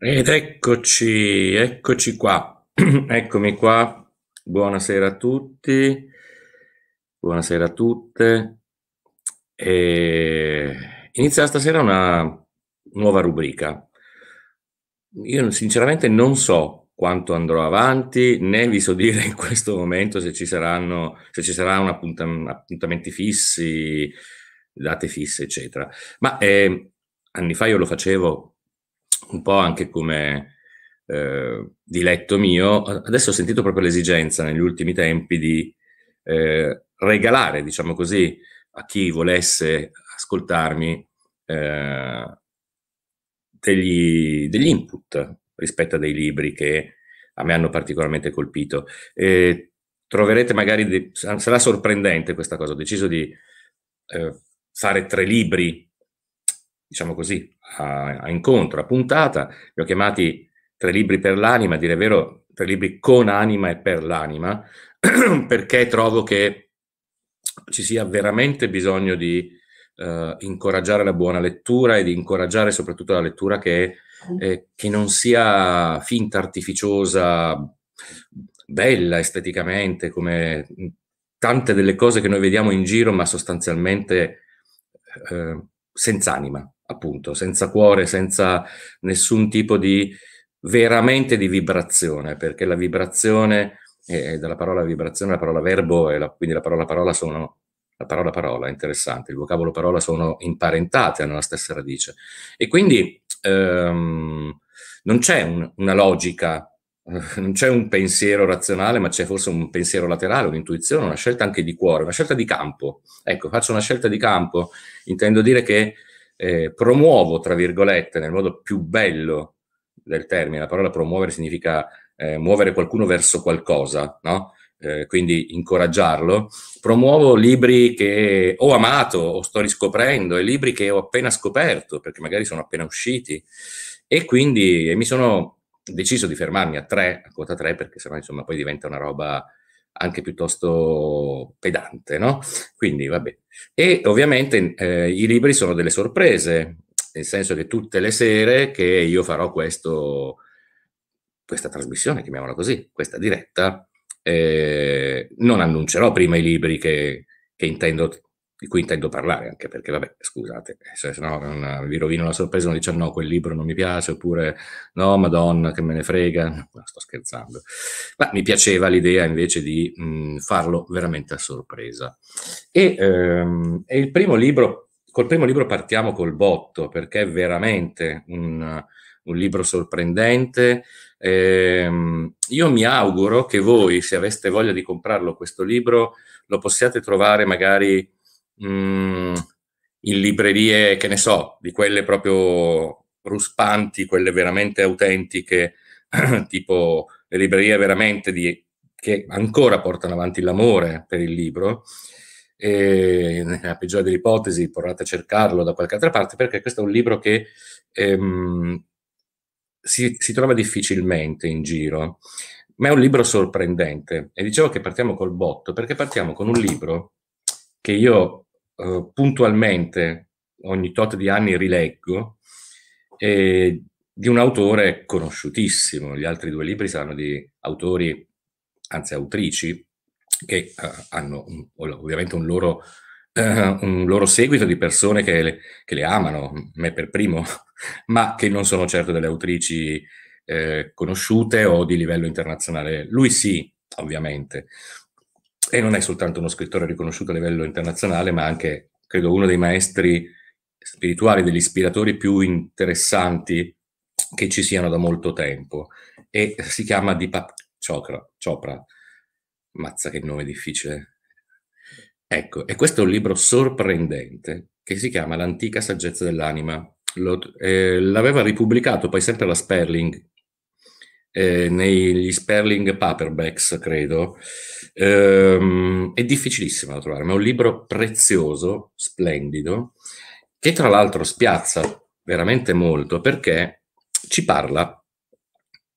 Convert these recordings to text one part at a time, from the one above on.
Ed eccoci, eccoci qua, eccomi qua, buonasera a tutti, buonasera a tutte. E inizia stasera una nuova rubrica. Io sinceramente non so quanto andrò avanti, né vi so dire in questo momento se ci saranno, se ci saranno appuntam- appuntamenti fissi, date fisse, eccetera. Ma eh, anni fa io lo facevo un po' anche come eh, diletto mio, adesso ho sentito proprio l'esigenza negli ultimi tempi di eh, regalare, diciamo così, a chi volesse ascoltarmi eh, degli, degli, input rispetto a dei libri che a me hanno particolarmente colpito. E troverete magari, de- sarà sorprendente questa cosa, ho deciso di eh, fare tre libri diciamo così, a, a incontro, a puntata, li ho chiamati tre libri per l'anima, a dire il vero, tre libri con anima e per l'anima, perché trovo che ci sia veramente bisogno di eh, incoraggiare la buona lettura e di incoraggiare soprattutto la lettura che, mm. eh, che non sia finta, artificiosa, bella esteticamente, come tante delle cose che noi vediamo in giro, ma sostanzialmente eh, senza anima appunto, senza cuore, senza nessun tipo di veramente di vibrazione, perché la vibrazione, eh, dalla parola vibrazione, la parola verbo e la, quindi la parola parola sono, la parola parola, interessante, il vocabolo parola sono imparentate, hanno la stessa radice. E quindi ehm, non c'è un, una logica, non c'è un pensiero razionale, ma c'è forse un pensiero laterale, un'intuizione, una scelta anche di cuore, una scelta di campo. Ecco, faccio una scelta di campo, intendo dire che eh, promuovo, tra virgolette, nel modo più bello del termine, la parola promuovere significa eh, muovere qualcuno verso qualcosa, no? Eh, quindi incoraggiarlo, promuovo libri che ho amato o sto riscoprendo e libri che ho appena scoperto, perché magari sono appena usciti. E quindi e mi sono deciso di fermarmi a tre, a quota tre, perché sennò insomma poi diventa una roba anche piuttosto pedante, no? Quindi, vabbè. E ovviamente eh, i libri sono delle sorprese, nel senso che tutte le sere che io farò questo, questa trasmissione, chiamiamola così, questa diretta, eh, non annuncerò prima i libri che, che intendo di cui intendo parlare, anche perché, vabbè, scusate, se, no non, vi rovino la sorpresa, non dice no, quel libro non mi piace, oppure no, madonna, che me ne frega, no, sto scherzando. Ma mi piaceva l'idea invece di mh, farlo veramente a sorpresa. E, ehm, e il primo libro, col primo libro partiamo col botto, perché è veramente un, un libro sorprendente. Ehm, io mi auguro che voi, se aveste voglia di comprarlo questo libro, lo possiate trovare magari mh, mm, in librerie, che ne so, di quelle proprio ruspanti, quelle veramente autentiche, tipo le librerie veramente di, che ancora portano avanti l'amore per il libro. E nella peggiore delle ipotesi provate a cercarlo da qualche altra parte perché questo è un libro che ehm, si, si, trova difficilmente in giro, ma è un libro sorprendente. E dicevo che partiamo col botto perché partiamo con un libro che io eh, puntualmente ogni tot di anni rileggo, eh, di un autore conosciutissimo. Gli altri due libri saranno di autori, anzi autrici, che eh, hanno un, ovviamente un loro, eh, un loro, seguito di persone che le, che le, amano, me per primo, ma che non sono certo delle autrici eh, conosciute o di livello internazionale. Lui sì, ovviamente e non è soltanto uno scrittore riconosciuto a livello internazionale, ma anche, credo, uno dei maestri spirituali, degli ispiratori più interessanti che ci siano da molto tempo. E si chiama Deepak Chopra. Chopra. Mazza che nome difficile. Ecco, e questo è un libro sorprendente che si chiama L'antica saggezza dell'anima. Lo, eh, l'aveva ripubblicato poi sempre la Sperling eh, negli Sperling Paperbacks, credo. Ehm, è difficilissimo da trovare, ma è un libro prezioso, splendido, che tra l'altro spiazza veramente molto perché ci parla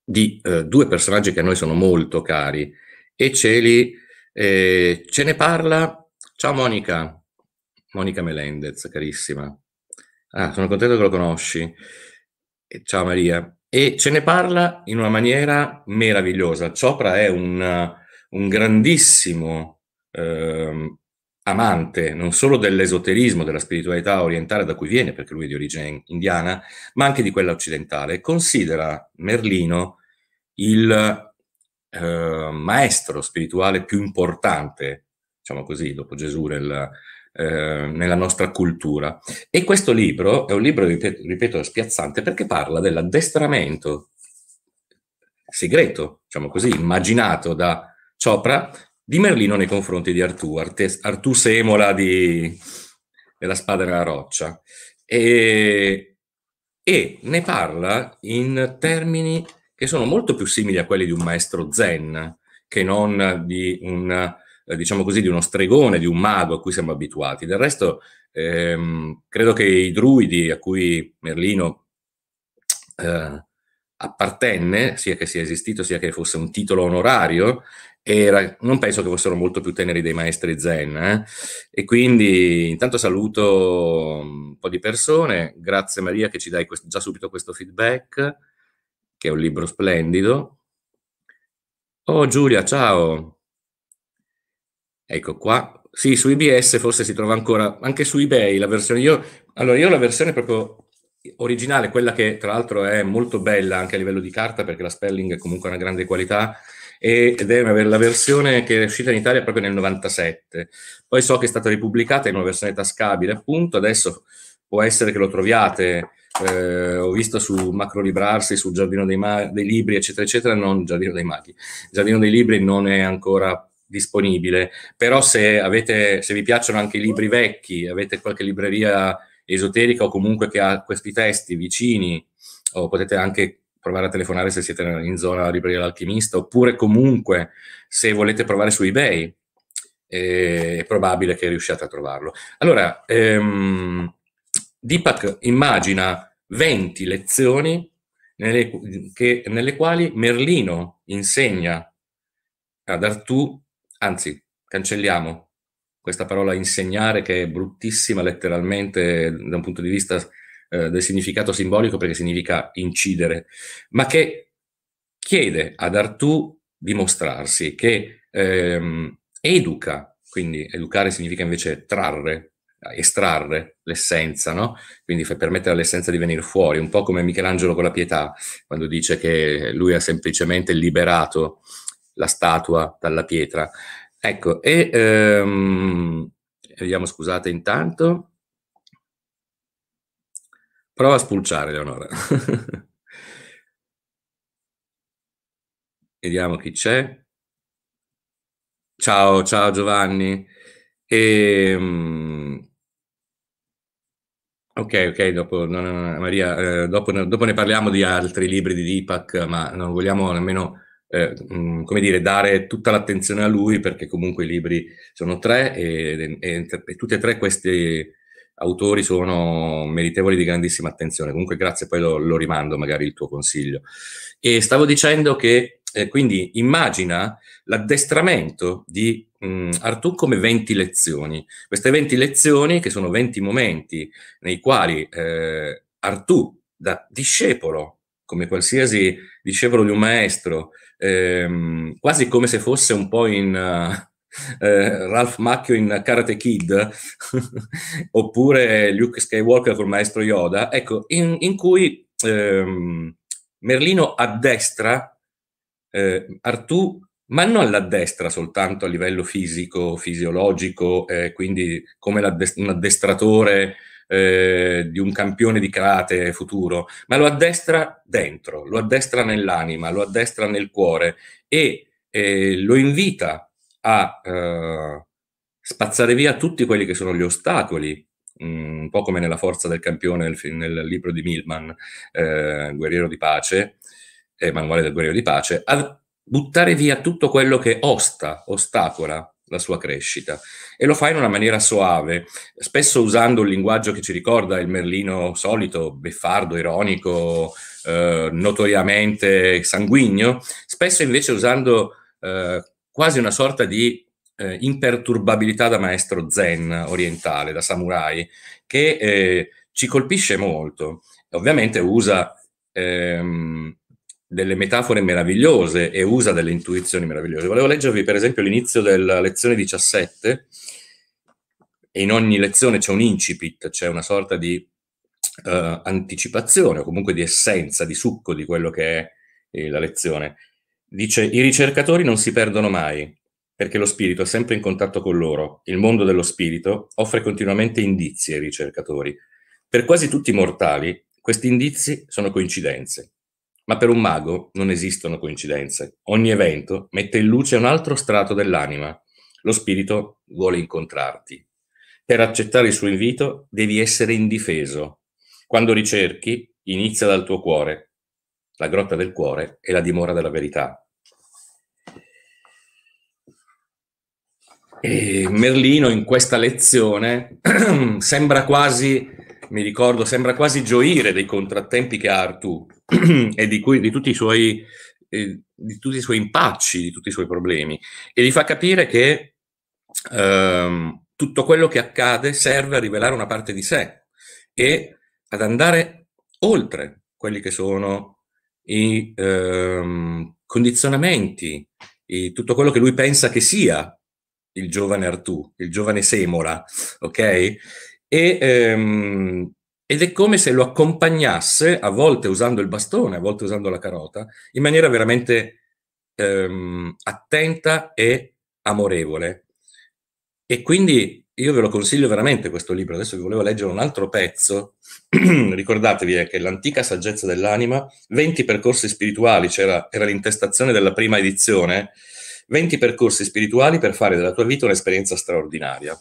di eh, due personaggi che a noi sono molto cari e ce, eh, ce ne parla. Ciao Monica, Monica Melendez, carissima. Ah, sono contento che lo conosci. Ciao Maria e ce ne parla in una maniera meravigliosa. Chopra è un, un grandissimo eh, amante non solo dell'esoterismo, della spiritualità orientale da cui viene, perché lui è di origine indiana, ma anche di quella occidentale. Considera Merlino il eh, maestro spirituale più importante, diciamo così, dopo Gesù nel, eh, nella nostra cultura. E questo libro è un libro, ripeto, spiazzante perché parla dell'addestramento segreto, diciamo così, immaginato da Chopra di Merlino nei confronti di Artù, Artù Semola di, della Spada della Roccia. E, e ne parla in termini che sono molto più simili a quelli di un maestro zen che non di un eh, diciamo così, di uno stregone, di un mago a cui siamo abituati. Del resto, ehm, credo che i druidi a cui Merlino eh, appartenne, sia che sia esistito, sia che fosse un titolo onorario, era, non penso che fossero molto più teneri dei maestri zen. Eh? E quindi intanto saluto mm, un po' di persone, grazie Maria che ci dai questo, già subito questo feedback, che è un libro splendido. Oh Giulia, ciao, Ecco qua. Sì, su IBS forse si trova ancora, anche su eBay la versione. Io, allora, io la versione proprio originale, quella che tra l'altro è molto bella anche a livello di carta, perché la spelling è comunque una grande qualità, ed è la versione che è uscita in Italia proprio nel 97. Poi so che è stata ripubblicata in una versione tascabile, appunto, adesso può essere che lo troviate, eh, ho visto su Macro Librarsi, su Giardino dei, Ma- dei Libri, eccetera, eccetera, non Giardino dei Maghi. Giardino dei Libri non è ancora disponibile, però se, avete, se vi piacciono anche i libri vecchi, avete qualche libreria esoterica o comunque che ha questi testi vicini, o potete anche provare a telefonare se siete in zona libreria dell'alchimista, oppure comunque se volete provare su eBay, è probabile che riusciate a trovarlo. Allora, ehm, Deepak immagina 20 lezioni nelle, che, nelle quali Merlino insegna ad Artù anzi, cancelliamo questa parola insegnare che è bruttissima letteralmente da un punto di vista eh, del significato simbolico perché significa incidere, ma che chiede ad Artù di mostrarsi, che ehm, educa, quindi educare significa invece trarre, estrarre l'essenza, no? quindi permettere all'essenza di venire fuori, un po' come Michelangelo con la pietà, quando dice che lui ha semplicemente liberato la statua dalla pietra. Ecco, e ehm, vediamo, scusate intanto. Prova a spulciare, Leonora. vediamo chi c'è. Ciao, ciao Giovanni. Ehm, Ok, ok, dopo, no, no, Maria, eh, dopo, dopo, ne parliamo di altri libri di Dipak, ma non vogliamo nemmeno eh, mm, come dire, dare tutta l'attenzione a lui perché comunque i libri sono tre e, e, e tutti e tre questi autori sono meritevoli di grandissima attenzione. Comunque grazie, poi lo, lo rimando magari il tuo consiglio. E stavo dicendo che eh, quindi immagina l'addestramento di mh, mm, Artù come 20 lezioni. Queste 20 lezioni, che sono 20 momenti nei quali eh, Artù, da discepolo come qualsiasi discepolo di un maestro, ehm, quasi come se fosse un po' in uh, eh, Ralph Macchio in Karate Kid, oppure Luke Skywalker col maestro Yoda, ecco, in, in cui ehm, Merlino addestra eh, Artù, ma non l'addestra soltanto a livello fisico, fisiologico, eh, quindi come un addestratore eh, di un campione di karate futuro, ma lo addestra dentro, lo addestra nell'anima, lo addestra nel cuore e eh, lo invita a eh, spazzare via tutti quelli che sono gli ostacoli mm, un po' come nella forza del campione nel, nel libro di Milman, eh, Guerriero di Pace, eh, Manuale del Guerriero di Pace, a buttare via tutto quello che osta, ostacola la sua crescita e lo fa in una maniera soave, spesso usando un linguaggio che ci ricorda il Merlino solito, beffardo, ironico, eh, notoriamente sanguigno, spesso invece usando eh, quasi una sorta di eh, imperturbabilità da maestro zen orientale, da samurai, che eh, ci colpisce molto. Ovviamente usa ehm, delle metafore meravigliose e usa delle intuizioni meravigliose. Volevo leggervi per esempio l'inizio della lezione 17 e in ogni lezione c'è un incipit, c'è una sorta di eh, anticipazione o comunque di essenza, di succo di quello che è eh, la lezione. Dice, i ricercatori non si perdono mai, perché lo spirito è sempre in contatto con loro. Il mondo dello spirito offre continuamente indizi ai ricercatori. Per quasi tutti i mortali, questi indizi sono coincidenze. Ma per un mago non esistono coincidenze. Ogni evento mette in luce un altro strato dell'anima. Lo spirito vuole incontrarti. Per accettare il suo invito devi essere indifeso. Quando ricerchi, inizia dal tuo cuore. La grotta del cuore è la dimora della verità. E Merlino in questa lezione sembra quasi mi ricordo, sembra quasi gioire dei contrattempi che ha Artù e di, cui, di, tutti suoi, eh, di, tutti i suoi, impacci, di tutti i suoi problemi. E gli fa capire che ehm, tutto quello che accade serve a rivelare una parte di sé e ad andare oltre quelli che sono i ehm, condizionamenti, i, tutto quello che lui pensa che sia il giovane Artù, il giovane Semora, ok? e, ehm, ed è come se lo accompagnasse, a volte usando il bastone, a volte usando la carota, in maniera veramente ehm, attenta e amorevole. E quindi io ve lo consiglio veramente questo libro. Adesso vi volevo leggere un altro pezzo. Ricordatevi eh, che l'antica saggezza dell'anima, 20 percorsi spirituali, c'era, era l'intestazione della prima edizione, 20 percorsi spirituali per fare della tua vita un'esperienza straordinaria.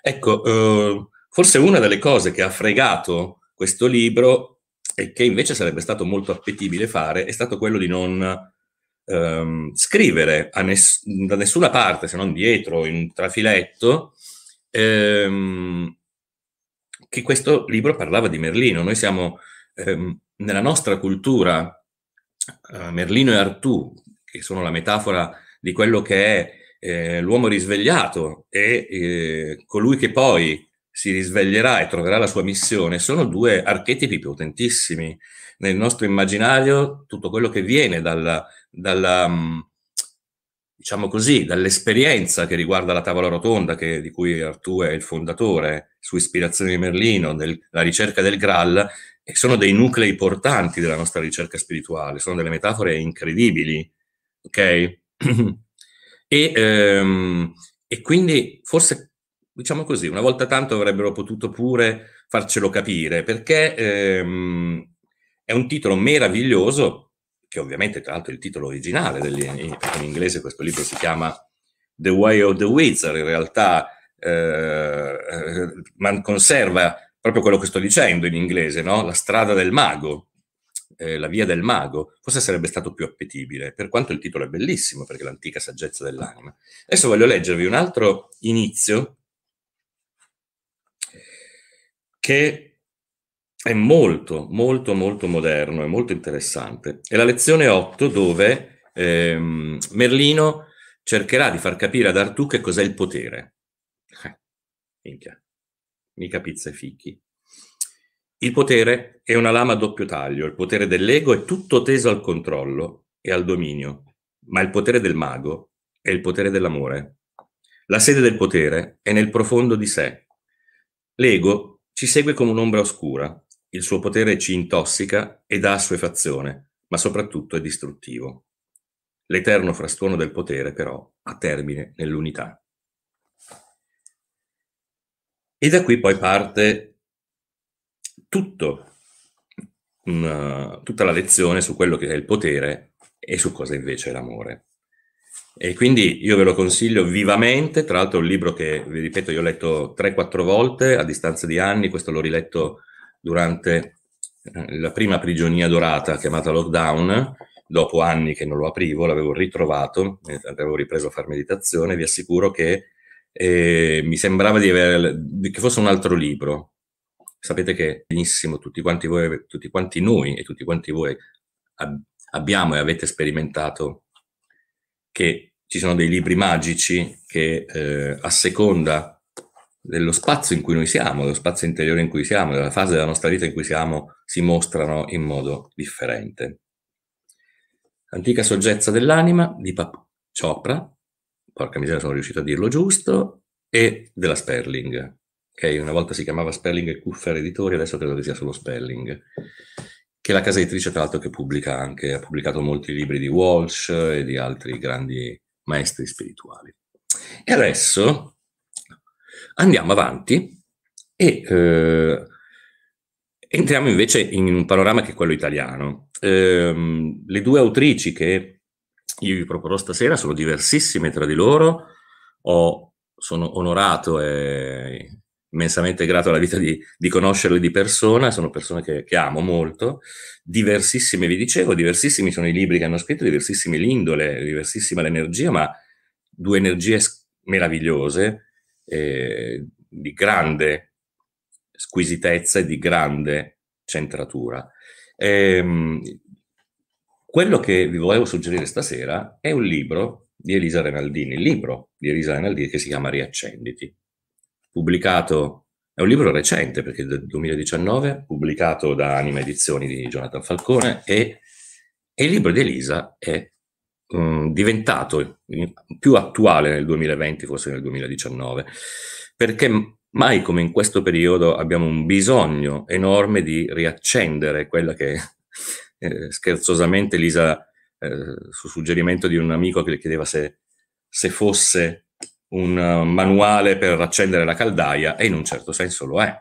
Ecco, eh, Forse una delle cose che ha fregato questo libro e che invece sarebbe stato molto appetibile fare è stato quello di non ehm, scrivere ness- da nessuna parte se non dietro in un trafiletto ehm, che questo libro parlava di Merlino. Noi siamo ehm, nella nostra cultura eh, Merlino e Artù, che sono la metafora di quello che è eh, l'uomo risvegliato e eh, colui che poi si risveglierà e troverà la sua missione, sono due archetipi potentissimi. Nel nostro immaginario tutto quello che viene dalla, dalla mm, diciamo così, dall'esperienza che riguarda la tavola rotonda che, di cui Artù è il fondatore, su ispirazione di Merlino, della ricerca del Graal, sono dei nuclei portanti della nostra ricerca spirituale, sono delle metafore incredibili, ok? e, ehm, e quindi forse diciamo così, una volta tanto avrebbero potuto pure farcelo capire, perché ehm, è un titolo meraviglioso, che ovviamente tra l'altro è il titolo originale, degli, in, inglese questo libro si chiama The Way of the Wizard, in realtà eh, man eh, conserva proprio quello che sto dicendo in inglese, no? la strada del mago, eh, la via del mago, forse sarebbe stato più appetibile, per quanto il titolo è bellissimo, perché è l'antica saggezza dell'anima. Adesso voglio leggervi un altro inizio che è molto, molto, molto moderno e molto interessante. È la lezione 8 dove ehm, Merlino cercherà di far capire ad Artù che cos'è il potere. Eh, minchia, mica pizza e fichi. Il potere è una lama a doppio taglio, il potere dell'ego è tutto teso al controllo e al dominio, ma il potere del mago è il potere dell'amore. La sede del potere è nel profondo di sé. L'ego ci segue come un'ombra oscura, il suo potere ci intossica e dà assuefazione, ma soprattutto è distruttivo. L'eterno frastuono del potere, però, ha termine nell'unità. E da qui poi parte tutto, una, tutta la lezione su quello che è il potere e su cosa invece è l'amore. E quindi io ve lo consiglio vivamente, tra l'altro è un libro che, vi ripeto, io ho letto 3-4 volte a distanza di anni, questo l'ho riletto durante eh, la prima prigionia dorata chiamata lockdown, dopo anni che non lo aprivo, l'avevo ritrovato, eh, avevo ripreso a fare meditazione, vi assicuro che eh, mi sembrava di avere, che fosse un altro libro. Sapete che benissimo tutti quanti voi, tutti quanti noi e tutti quanti voi ab- abbiamo e avete sperimentato che ci sono dei libri magici che eh, a seconda dello spazio in cui noi siamo, dello spazio interiore in cui siamo, della fase della nostra vita in cui siamo, si mostrano in modo differente. Antica soggezza dell'anima di Pap- Chopra, porca miseria sono riuscito a dirlo giusto, e della Sperling, che una volta si chiamava Sperling e Kuffer Editori, adesso credo che sia solo Sperling, che è la casa editrice tra l'altro che pubblica anche, ha pubblicato molti libri di Walsh e di altri grandi maestri spirituali. E adesso andiamo avanti e eh, entriamo invece in un panorama che è quello italiano. Eh, le due autrici che io vi proporrò stasera sono diversissime tra di loro, Ho, sono onorato e immensamente grato alla vita di, di conoscerle di persona, sono persone che, che, amo molto, diversissime, vi dicevo, diversissimi sono i libri che hanno scritto, diversissime l'indole, diversissima l'energia, ma due energie meravigliose, eh, di grande squisitezza e di grande centratura. E, ehm, quello che vi volevo suggerire stasera è un libro di Elisa Renaldini, il libro di Elisa Renaldini che si chiama Riaccenditi pubblicato, è un libro recente perché è del 2019, pubblicato da Anima Edizioni di Jonathan Falcone e, e il libro di Elisa è mh, mm, diventato più attuale nel 2020, forse nel 2019, perché mai come in questo periodo abbiamo un bisogno enorme di riaccendere quella che eh, scherzosamente Elisa, eh, su suggerimento di un amico che le chiedeva se, se fosse un eh, manuale per accendere la caldaia e in un certo senso lo è,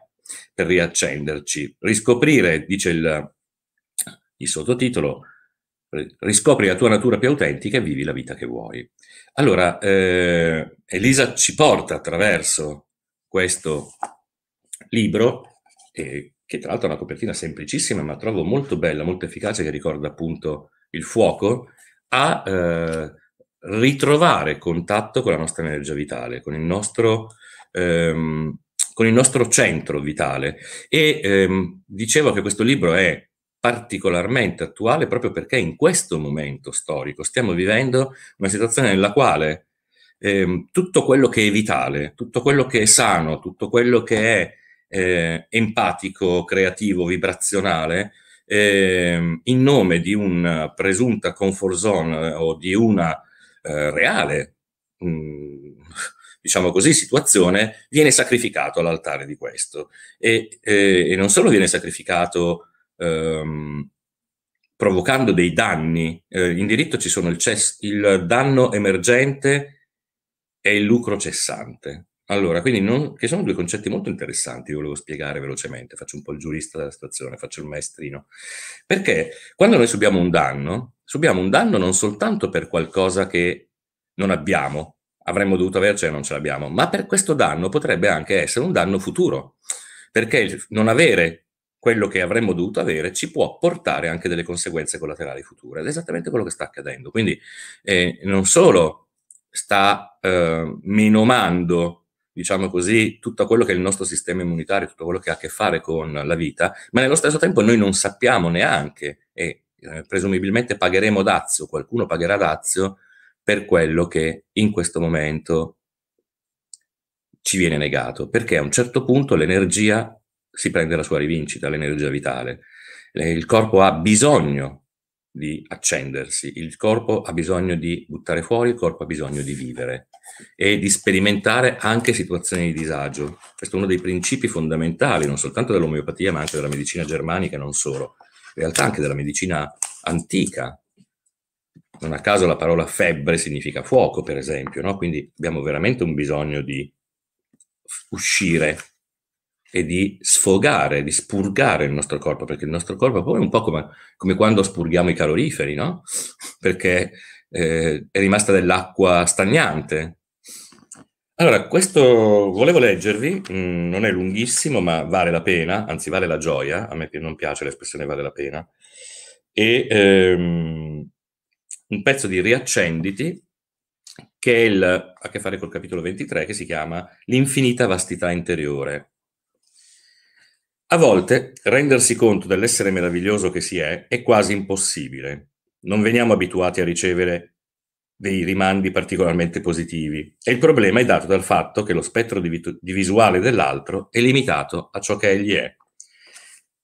per riaccenderci. Riscoprire, dice il, il sottotitolo, riscopri la tua natura più autentica e vivi la vita che vuoi. Allora, eh, Elisa ci porta attraverso questo libro, eh, che tra l'altro è una copertina semplicissima, ma trovo molto bella, molto efficace, che ricorda appunto il fuoco, a eh, ritrovare contatto con la nostra energia vitale, con il nostro, ehm, con il nostro centro vitale. E ehm, dicevo che questo libro è particolarmente attuale proprio perché in questo momento storico stiamo vivendo una situazione nella quale ehm, tutto quello che è vitale, tutto quello che è sano, tutto quello che è eh, empatico, creativo, vibrazionale, eh, in nome di una presunta comfort zone eh, o di una eh, reale, mh, mm, diciamo così, situazione, viene sacrificato all'altare di questo. E, e, e, non solo viene sacrificato ehm, provocando dei danni, eh, in diritto ci sono il, ces- il danno emergente e il lucro cessante. Allora, quindi non, che sono due concetti molto interessanti, io volevo spiegare velocemente, faccio un po' il giurista della situazione, faccio il maestrino. Perché quando noi subiamo un danno, subiamo un danno non soltanto per qualcosa che non abbiamo, avremmo dovuto avercela e cioè non ce l'abbiamo, ma per questo danno potrebbe anche essere un danno futuro, perché non avere quello che avremmo dovuto avere ci può portare anche delle conseguenze collaterali future ed è esattamente quello che sta accadendo. Quindi eh, non solo sta eh, menomando, diciamo così, tutto quello che è il nostro sistema immunitario, tutto quello che ha a che fare con la vita, ma nello stesso tempo noi non sappiamo neanche e eh, presumibilmente pagheremo dazio, qualcuno pagherà dazio per quello che in questo momento ci viene negato, perché a un certo punto l'energia si prende la sua rivincita, l'energia vitale. Eh, il corpo ha bisogno di accendersi, il corpo ha bisogno di buttare fuori, il corpo ha bisogno di vivere e di sperimentare anche situazioni di disagio. Questo è uno dei principi fondamentali, non soltanto dell'omeopatia, ma anche della medicina germanica e non solo in realtà anche della medicina antica. Non a caso la parola febbre significa fuoco, per esempio, no? quindi abbiamo veramente un bisogno di uscire e di sfogare, di spurgare il nostro corpo, perché il nostro corpo poi è un po' come, come quando spurghiamo i caloriferi, no? Perché eh, è rimasta dell'acqua stagnante, allora, questo volevo leggervi, mm, non è lunghissimo, ma vale la pena, anzi vale la gioia, a me non piace l'espressione vale la pena, e ehm, un pezzo di Riaccenditi che è il, ha a che fare col capitolo 23, che si chiama L'infinita vastità interiore. A volte rendersi conto dell'essere meraviglioso che si è è quasi impossibile. Non veniamo abituati a ricevere dei rimandi particolarmente positivi e il problema è dato dal fatto che lo spettro di visuale dell'altro è limitato a ciò che egli è.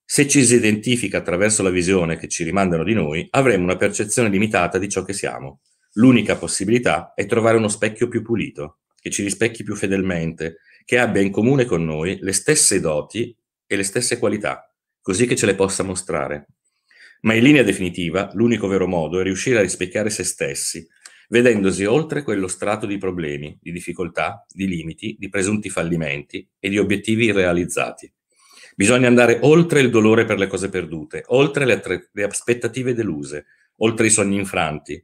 Se ci si identifica attraverso la visione che ci rimandano di noi, avremo una percezione limitata di ciò che siamo. L'unica possibilità è trovare uno specchio più pulito, che ci rispecchi più fedelmente, che abbia in comune con noi le stesse doti e le stesse qualità, così che ce le possa mostrare. Ma in linea definitiva, l'unico vero modo è riuscire a rispecchiare se stessi, vedendosi oltre quello strato di problemi, di difficoltà, di limiti, di presunti fallimenti e di obiettivi irrealizzati. Bisogna andare oltre il dolore per le cose perdute, oltre le, attre- le aspettative deluse, oltre i sogni infranti,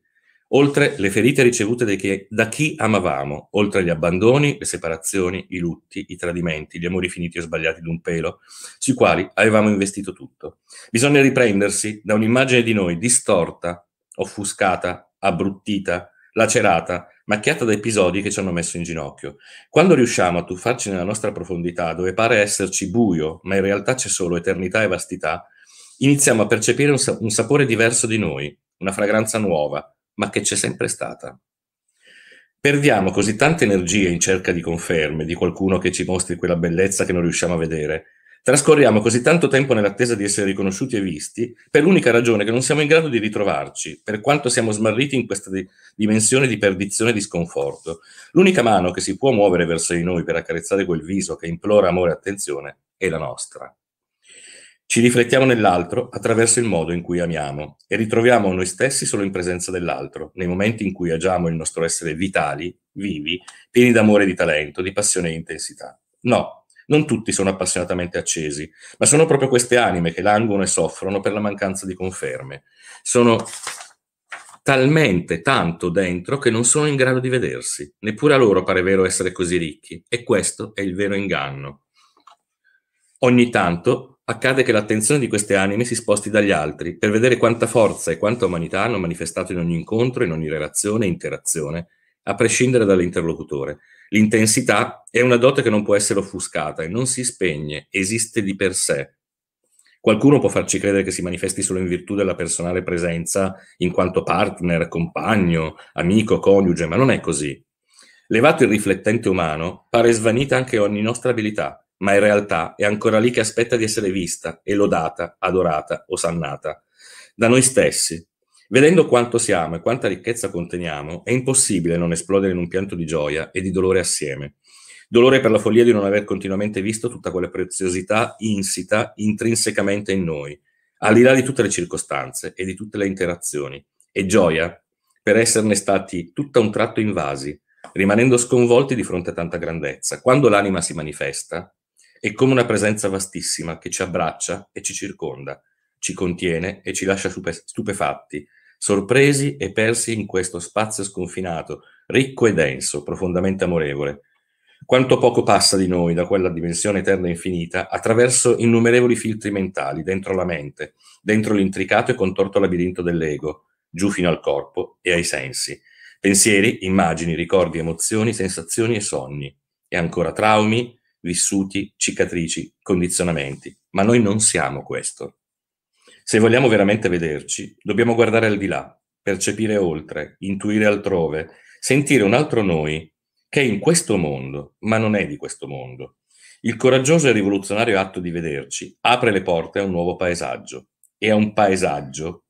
oltre le ferite ricevute che, da chi amavamo, oltre gli abbandoni, le separazioni, i lutti, i tradimenti, gli amori finiti o sbagliati d'un pelo, sui quali avevamo investito tutto. Bisogna riprendersi da un'immagine di noi distorta, offuscata, abbruttita, lacerata, macchiata da episodi che ci hanno messo in ginocchio. Quando riusciamo a tuffarci nella nostra profondità, dove pare esserci buio, ma in realtà c'è solo eternità e vastità, iniziamo a percepire un, sa- un sapore diverso di noi, una fragranza nuova, ma che c'è sempre stata. Perdiamo così tante energie in cerca di conferme, di qualcuno che ci mostri quella bellezza che non riusciamo a vedere, Trascorriamo così tanto tempo nell'attesa di essere riconosciuti e visti per l'unica ragione che non siamo in grado di ritrovarci, per quanto siamo smarriti in questa di- dimensione di perdizione e di sconforto. L'unica mano che si può muovere verso di noi per accarezzare quel viso che implora amore e attenzione è la nostra. Ci riflettiamo nell'altro attraverso il modo in cui amiamo e ritroviamo noi stessi solo in presenza dell'altro, nei momenti in cui agiamo il nostro essere vitali, vivi, pieni d'amore e di talento, di passione e intensità. No, non tutti sono appassionatamente accesi, ma sono proprio queste anime che languono e soffrono per la mancanza di conferme. Sono talmente tanto dentro che non sono in grado di vedersi, neppure a loro pare vero essere così ricchi, e questo è il vero inganno. Ogni tanto accade che l'attenzione di queste anime si sposti dagli altri per vedere quanta forza e quanta umanità hanno manifestato in ogni incontro, in ogni relazione e interazione, a prescindere dall'interlocutore, L'intensità è una dote che non può essere offuscata e non si spegne, esiste di per sé. Qualcuno può farci credere che si manifesti solo in virtù della personale presenza in quanto partner, compagno, amico, coniuge, ma non è così. Levato il riflettente umano, pare svanita anche ogni nostra abilità, ma in realtà è ancora lì che aspetta di essere vista, elodata, adorata o sannata da noi stessi, Vedendo quanto siamo e quanta ricchezza conteniamo, è impossibile non esplodere in un pianto di gioia e di dolore assieme. Dolore per la follia di non aver continuamente visto tutta quella preziosità insita intrinsecamente in noi, al di là di tutte le circostanze e di tutte le interazioni, e gioia per esserne stati tutta un tratto invasi, rimanendo sconvolti di fronte a tanta grandezza. Quando l'anima si manifesta, è come una presenza vastissima che ci abbraccia e ci circonda, ci contiene e ci lascia stupefatti, sorpresi e persi in questo spazio sconfinato, ricco e denso, profondamente amorevole. Quanto poco passa di noi da quella dimensione eterna e infinita attraverso innumerevoli filtri mentali dentro la mente, dentro l'intricato e contorto labirinto dell'ego, giù fino al corpo e ai sensi. Pensieri, immagini, ricordi, emozioni, sensazioni e sogni. E ancora traumi, vissuti, cicatrici, condizionamenti. Ma noi non siamo questo. Se vogliamo veramente vederci, dobbiamo guardare al di là, percepire oltre, intuire altrove, sentire un altro noi che è in questo mondo, ma non è di questo mondo. Il coraggioso e rivoluzionario atto di vederci apre le porte a un nuovo paesaggio e a un paesaggio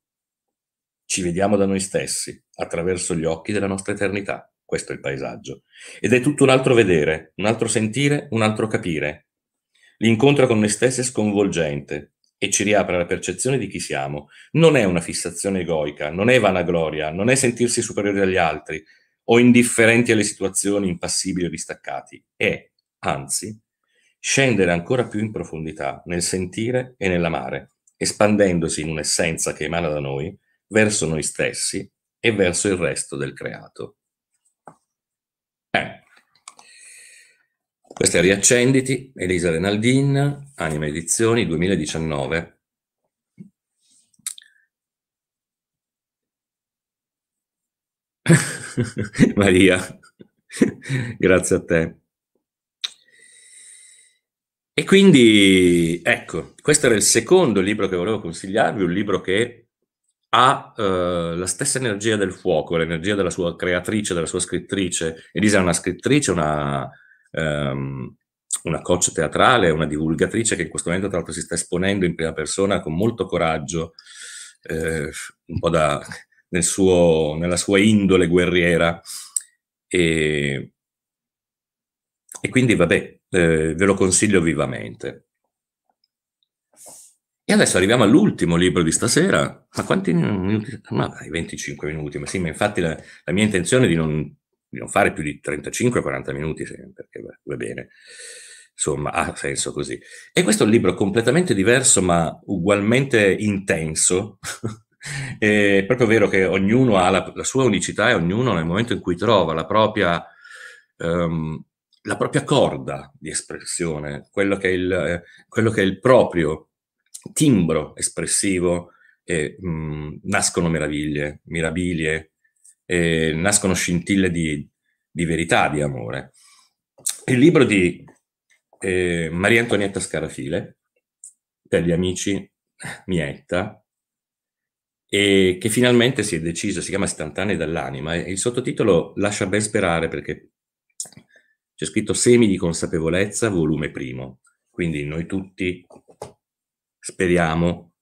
ci vediamo da noi stessi, attraverso gli occhi della nostra eternità. Questo è il paesaggio. Ed è tutto un altro vedere, un altro sentire, un altro capire. L'incontro con noi stessi è sconvolgente, e ci riapre la percezione di chi siamo. Non è una fissazione egoica, non è vanagloria, non è sentirsi superiori agli altri o indifferenti alle situazioni, impassibili o distaccati. È, anzi, scendere ancora più in profondità nel sentire e nell'amare, espandendosi in un'essenza che emana da noi, verso noi stessi e verso il resto del creato. Eh, questa è Riaccenditi, Elisa Renaldin, Anima Edizioni 2019. Maria, grazie a te. E quindi, ecco, questo era il secondo libro che volevo consigliarvi, un libro che ha eh, la stessa energia del fuoco, l'energia della sua creatrice, della sua scrittrice. Elisa è una scrittrice, una, ehm, una coach teatrale, una divulgatrice che in questo momento tra l'altro si sta esponendo in prima persona con molto coraggio, eh, un po' da, nel suo, nella sua indole guerriera. E, e quindi vabbè, eh, ve lo consiglio vivamente. E adesso arriviamo all'ultimo libro di stasera. Ma quanti minuti? Ma dai, 25 minuti. Ma sì, ma infatti la, la mia intenzione è di non di non fare più di 35-40 minuti sempre, perché va bene. Insomma, ha senso così. E questo è un libro completamente diverso, ma ugualmente intenso. è proprio vero che ognuno ha la, la, sua unicità e ognuno nel momento in cui trova la propria, um, la propria corda di espressione, quello che è il, eh, quello che è il proprio timbro espressivo, e, mh, mm, nascono meraviglie, mirabilie, eh, nascono scintille di, di, verità, di amore. Il libro di eh, Maria Antonietta Scarafile, per gli amici Mietta, e che finalmente si è deciso, si chiama Istantanei dall'anima, e il sottotitolo lascia ben sperare perché c'è scritto Semi di consapevolezza, volume primo. Quindi noi tutti speriamo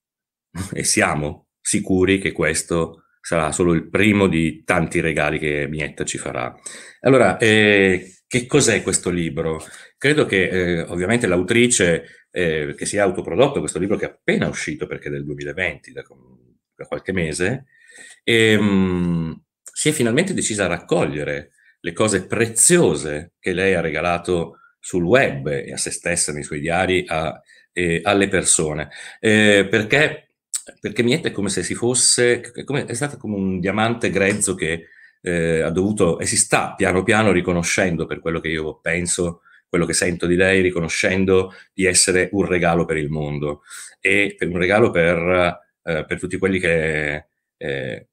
e siamo sicuri che questo sarà solo il primo di tanti regali che Mietta ci farà. Allora, eh, che cos'è questo libro? Credo che eh, ovviamente l'autrice eh, che si è autoprodotto questo libro che è appena uscito perché è del 2020, da, da qualche mese, e, ehm, mh, si è finalmente decisa a raccogliere le cose preziose che lei ha regalato sul web e a se stessa nei suoi diari a, eh, alle persone. Eh, perché perché Miette è come se si fosse, è, come, è stato come un diamante grezzo che eh, ha dovuto, e si sta piano piano riconoscendo per quello che io penso, quello che sento di lei, riconoscendo di essere un regalo per il mondo e per un regalo per, eh, per tutti quelli che, eh,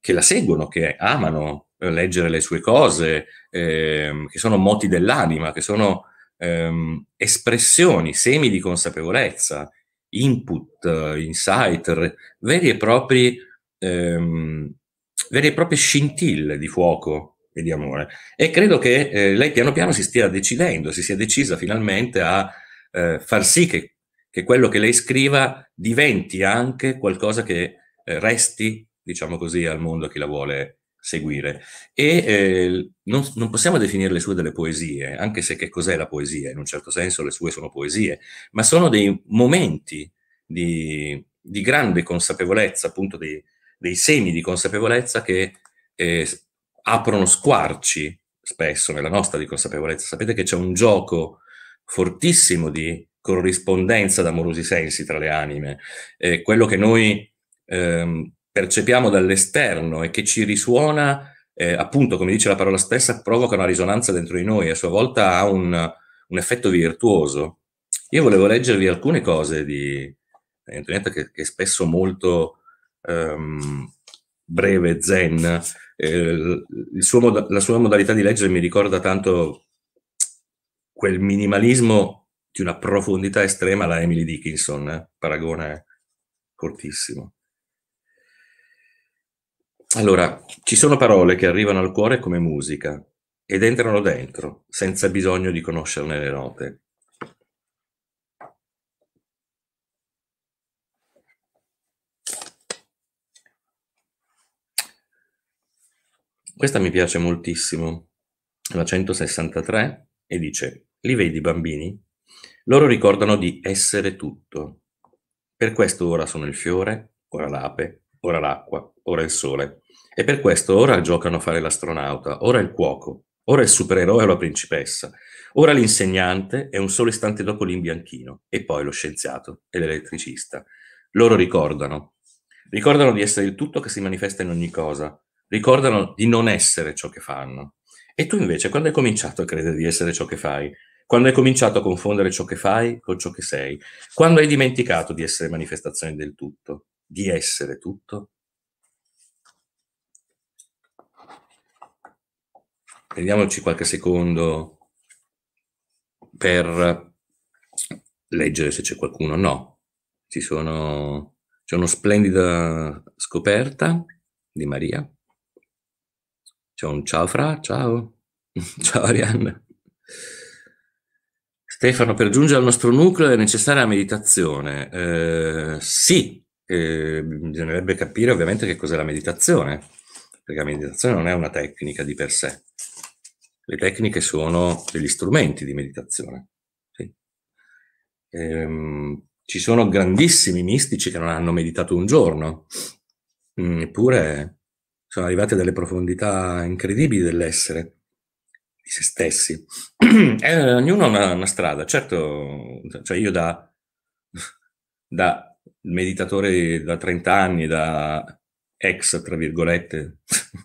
che, la seguono, che amano eh, leggere le sue cose, ehm, che sono moti dell'anima, che sono ehm, espressioni, semi di consapevolezza input, eh, insight, veri e propri, ehm, vere e proprie scintille di fuoco e di amore. E credo che eh, lei piano piano si stia decidendo, si sia decisa finalmente a eh, far sì che, che, quello che lei scriva diventi anche qualcosa che eh, resti, diciamo così, al mondo a chi la vuole seguire. E eh, non, non, possiamo definire le sue delle poesie, anche se che cos'è la poesia? In un certo senso le sue sono poesie, ma sono dei momenti di, di grande consapevolezza, appunto dei, dei, semi di consapevolezza che eh, aprono squarci spesso nella nostra di consapevolezza. Sapete che c'è un gioco fortissimo di corrispondenza d'amorosi sensi tra le anime, eh, quello che noi... Ehm, percepiamo dall'esterno e che ci risuona, eh, appunto, come dice la parola stessa, provoca una risonanza dentro di noi e a sua volta ha un, un effetto virtuoso. Io volevo leggervi alcune cose di Antonietta, che, che è spesso molto ehm, breve, zen. Eh, suo, la sua modalità di leggere mi ricorda tanto quel minimalismo di una profondità estrema la Emily Dickinson, eh? paragone eh, cortissimo. Allora, ci sono parole che arrivano al cuore come musica ed entrano dentro, senza bisogno di conoscerne le note. Questa mi piace moltissimo, la 163, e dice, li vedi bambini? Loro ricordano di essere tutto. Per questo ora sono il fiore, ora l'ape, ora l'acqua, ora il sole. E per questo ora giocano a fare l'astronauta, ora il cuoco, ora il supereroe o la principessa, ora l'insegnante e un solo istante dopo l'imbianchino, e poi lo scienziato e l'elettricista. Loro ricordano. Ricordano di essere il tutto che si manifesta in ogni cosa. Ricordano di non essere ciò che fanno. E tu invece, quando hai cominciato a credere di essere ciò che fai? Quando hai cominciato a confondere ciò che fai con ciò che sei? Quando hai dimenticato di essere manifestazione del tutto? di essere tutto? Prendiamoci qualche secondo per leggere se c'è qualcuno. No, ci sono, c'è una splendida scoperta di Maria. C'è un ciao Fra, ciao. ciao Arianna. Stefano, per giungere al nostro nucleo è necessaria la meditazione. Eh, sì, Ehm, bisognerebbe capire ovviamente che cos'è la meditazione, perché la meditazione non è una tecnica di per sé. Le tecniche sono degli strumenti di meditazione. Sì. Ehm, ci sono grandissimi mistici che non hanno meditato un giorno, mm, eppure sono arrivati a delle profondità incredibili dell'essere, di se stessi. e, eh, ognuno ha una, una, strada, certo, cioè io da, da meditatore da 30 anni, da ex, tra virgolette,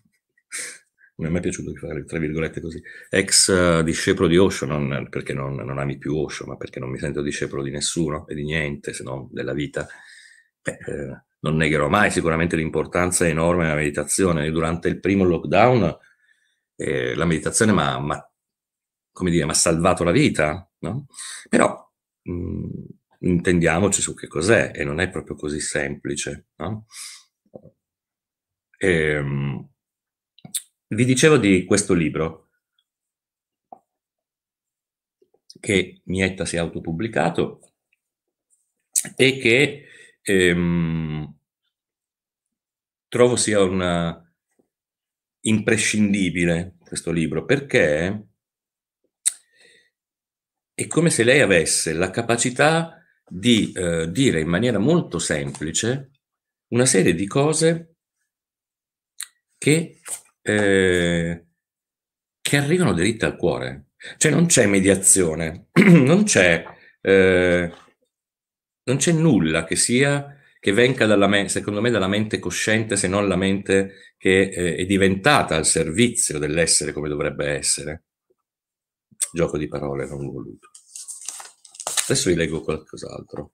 non mi è mai piaciuto fare tra virgolette così, ex eh, discepolo di Osho, non perché non, non, ami più Osho, ma perché non mi sento discepolo di nessuno e di niente, se non della vita, Beh, eh, non negherò mai sicuramente l'importanza enorme della meditazione. durante il primo lockdown eh, la meditazione come dire, mi ha salvato la vita, no? però mh, mm, intendiamoci su che cos'è e non è proprio così semplice. No? E, ehm, vi dicevo di questo libro che Mietta si è autopubblicato e che ehm, trovo sia un imprescindibile questo libro perché è come se lei avesse la capacità di eh, dire in maniera molto semplice una serie di cose che, eh, che arrivano dritte al cuore. Cioè non c'è mediazione, non c'è, eh, non c'è nulla che sia che venga dalla mente, secondo me dalla mente cosciente se non la mente che eh, è diventata al servizio dell'essere come dovrebbe essere. Gioco di parole non voluto. Adesso vi leggo qualcos'altro.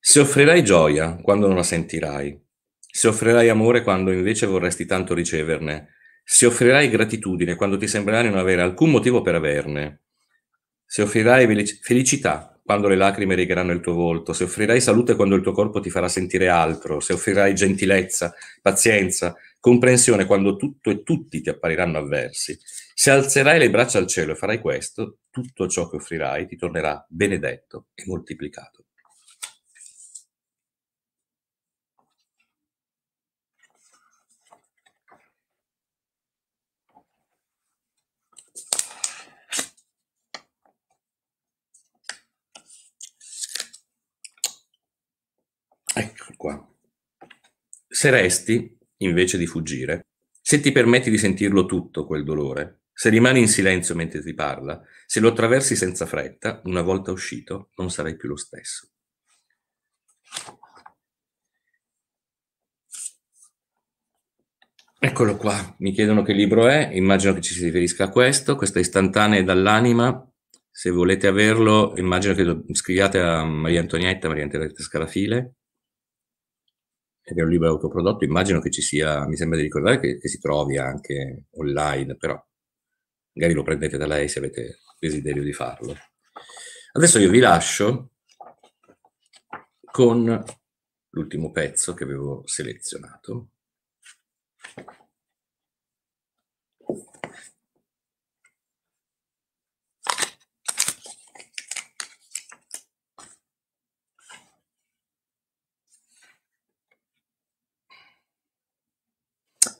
Se offrirai gioia quando non la sentirai, se offrirai amore quando invece vorresti tanto riceverne, se offrirai gratitudine quando ti sembrerà di non avere alcun motivo per averne, se offrirai felicità quando le lacrime righeranno il tuo volto, se offrirai salute quando il tuo corpo ti farà sentire altro, se offrirai gentilezza, pazienza, comprensione quando tutto e tutti ti appariranno avversi, se alzerai le braccia al cielo e farai questo, tutto ciò che offrirai ti tornerà benedetto e moltiplicato. Ecco qua. Se resti, invece di fuggire, se ti permetti di sentirlo tutto quel dolore, se rimani in silenzio mentre ti parla, se lo attraversi senza fretta, una volta uscito, non sarai più lo stesso. Eccolo qua, mi chiedono che libro è, immagino che ci si riferisca a questo, questo è dall'anima, se volete averlo immagino che lo scriviate a Maria Antonietta, Maria Antonietta Scarafile, ed è un libro autoprodotto, immagino che ci sia, mi sembra di ricordare che, che si trovi anche online, però magari lo prendete da lei se avete desiderio di farlo. Adesso io vi lascio con l'ultimo pezzo che avevo selezionato.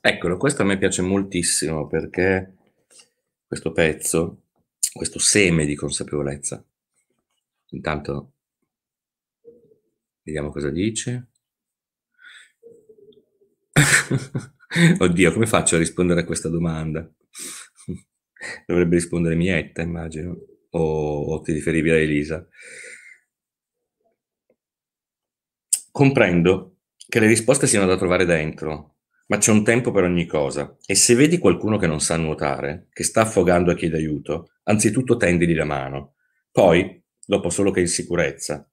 Eccolo, questo a me piace moltissimo perché questo pezzo, questo seme di consapevolezza. Intanto vediamo cosa dice. Oddio, come faccio a rispondere a questa domanda? Dovrebbe rispondere Mietta, immagino, o, o ti riferivi a Elisa. Comprendo che le risposte siano da trovare dentro, ma c'è un tempo per ogni cosa e se vedi qualcuno che non sa nuotare, che sta affogando e chiede aiuto, anzitutto tendili la mano. Poi, dopo solo che è in sicurezza,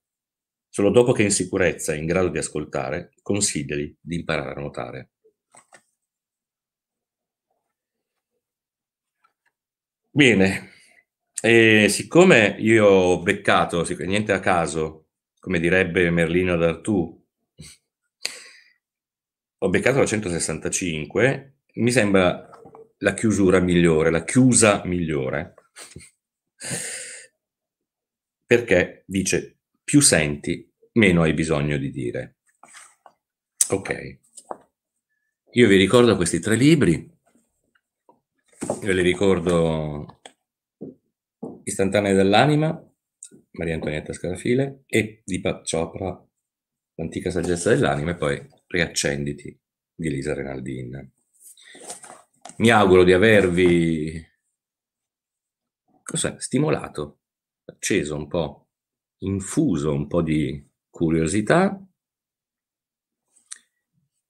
solo dopo che è in sicurezza e in grado di ascoltare, consigli di imparare a nuotare. Bene, e siccome io ho beccato, niente a caso, come direbbe Merlino d'Artù, ho beccato la 165, mi sembra la chiusura migliore, la chiusa migliore. Perché dice più senti, meno hai bisogno di dire. Ok. Io vi ricordo questi tre libri, ve li ricordo Istantanee dell'anima, Maria Antonietta Scarafile e di Chopra l'antica saggezza dell'anima e poi riaccenditi di Lisa Renaldin. Mi auguro di avervi cos'è, stimolato, acceso un po', infuso un po' di curiosità.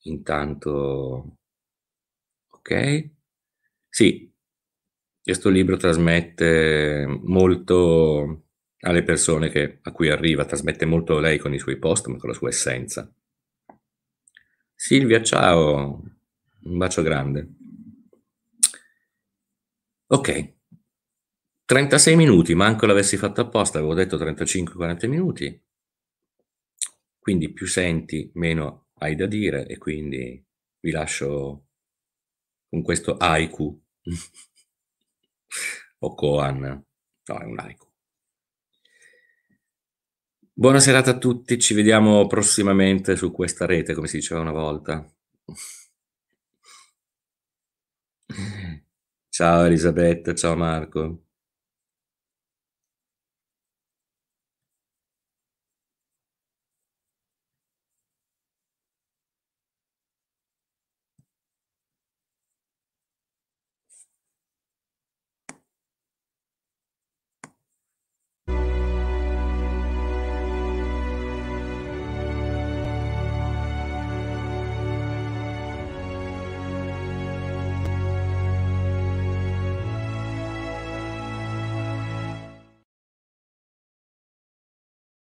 Intanto, ok? Sì, questo libro trasmette molto alle persone che, a cui arriva, trasmette molto lei con i suoi post, ma con la sua essenza. Silvia, ciao, un bacio grande. Ok, 36 minuti, manco l'avessi fatto apposta, avevo detto 35-40 minuti, quindi più senti, meno hai da dire e quindi vi lascio con questo haiku o koan, no è un haiku. Buona serata a tutti, ci vediamo prossimamente su questa rete, come si diceva una volta. Ciao Elisabetta, ciao Marco.